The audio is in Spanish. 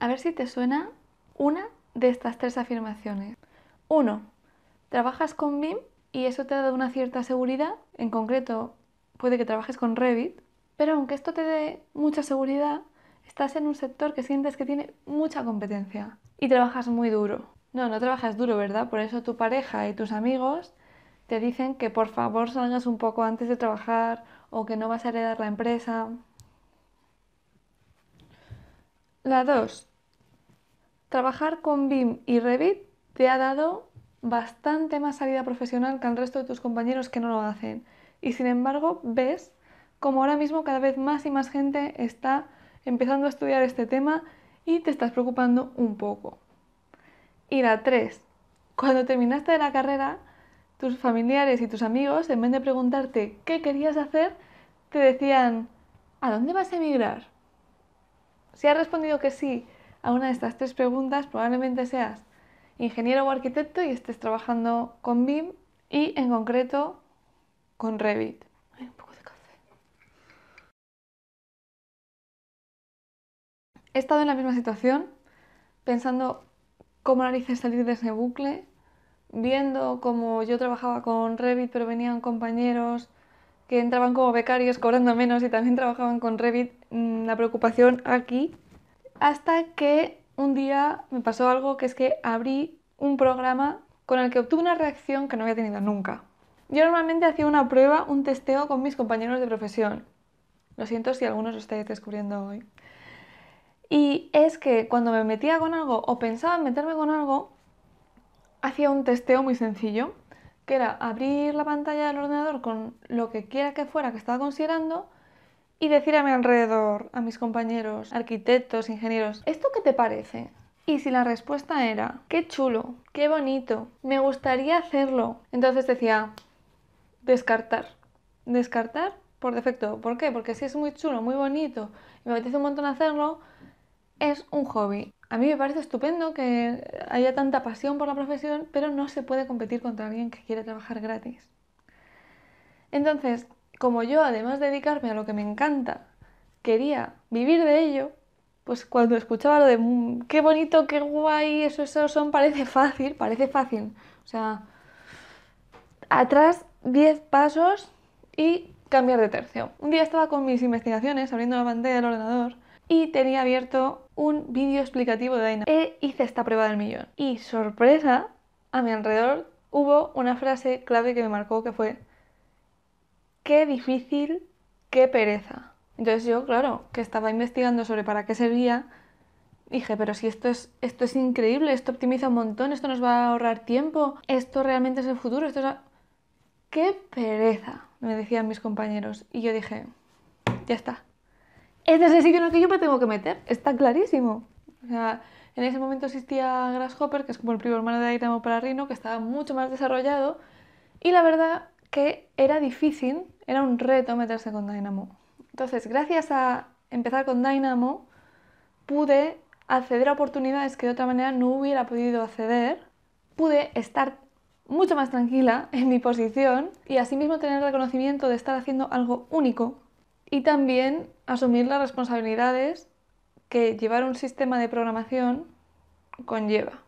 A ver si te suena una de estas tres afirmaciones. Uno, Trabajas con BIM y eso te ha dado una cierta seguridad. En concreto, puede que trabajes con Revit, pero aunque esto te dé mucha seguridad, estás en un sector que sientes que tiene mucha competencia y trabajas muy duro. No, no trabajas duro, ¿verdad? Por eso tu pareja y tus amigos te dicen que por favor salgas un poco antes de trabajar o que no vas a heredar la empresa. La 2. Trabajar con BIM y Revit te ha dado bastante más salida profesional que al resto de tus compañeros que no lo hacen. Y sin embargo, ves como ahora mismo cada vez más y más gente está empezando a estudiar este tema y te estás preocupando un poco. Y la 3. Cuando terminaste de la carrera, tus familiares y tus amigos, en vez de preguntarte qué querías hacer, te decían, ¿a dónde vas a emigrar? Si has respondido que sí a una de estas tres preguntas, probablemente seas ingeniero o arquitecto y estés trabajando con BIM y en concreto con Revit. He estado en la misma situación, pensando cómo narices salir de ese bucle, viendo cómo yo trabajaba con Revit, pero venían compañeros que entraban como becarios cobrando menos y también trabajaban con Revit, mm, la preocupación aquí hasta que un día me pasó algo que es que abrí un programa con el que obtuve una reacción que no había tenido nunca. Yo normalmente hacía una prueba, un testeo con mis compañeros de profesión. Lo siento si algunos lo estáis descubriendo hoy. Y es que cuando me metía con algo o pensaba en meterme con algo, hacía un testeo muy sencillo, que era abrir la pantalla del ordenador con lo que quiera que fuera que estaba considerando y decir a mi alrededor, a mis compañeros, arquitectos, ingenieros, ¿esto qué te parece? Y si la respuesta era, qué chulo, qué bonito, me gustaría hacerlo, entonces decía, descartar, descartar por defecto. ¿Por qué? Porque si es muy chulo, muy bonito y me apetece un montón hacerlo, es un hobby. A mí me parece estupendo que haya tanta pasión por la profesión, pero no se puede competir contra alguien que quiere trabajar gratis. Entonces, como yo, además de dedicarme a lo que me encanta, quería vivir de ello, pues cuando escuchaba lo de mm, qué bonito, qué guay, eso, eso son, parece fácil, parece fácil. O sea, atrás 10 pasos y cambiar de tercio. Un día estaba con mis investigaciones abriendo la pantalla del ordenador y tenía abierto un vídeo explicativo de Daina. E hice esta prueba del millón. Y sorpresa, a mi alrededor hubo una frase clave que me marcó que fue qué difícil, qué pereza. Entonces yo, claro, que estaba investigando sobre para qué servía, dije, pero si esto es, esto es increíble, esto optimiza un montón, esto nos va a ahorrar tiempo, esto realmente es el futuro, esto es... ¡Qué pereza! Me decían mis compañeros. Y yo dije, ya está. Este es el sitio en el que yo me tengo que meter, está clarísimo. O sea, en ese momento existía Grasshopper, que es como el primo hermano de Aitamo para Rino, que estaba mucho más desarrollado. Y la verdad que era difícil, era un reto meterse con Dynamo. Entonces, gracias a empezar con Dynamo, pude acceder a oportunidades que de otra manera no hubiera podido acceder, pude estar mucho más tranquila en mi posición y asimismo tener el reconocimiento de estar haciendo algo único y también asumir las responsabilidades que llevar un sistema de programación conlleva.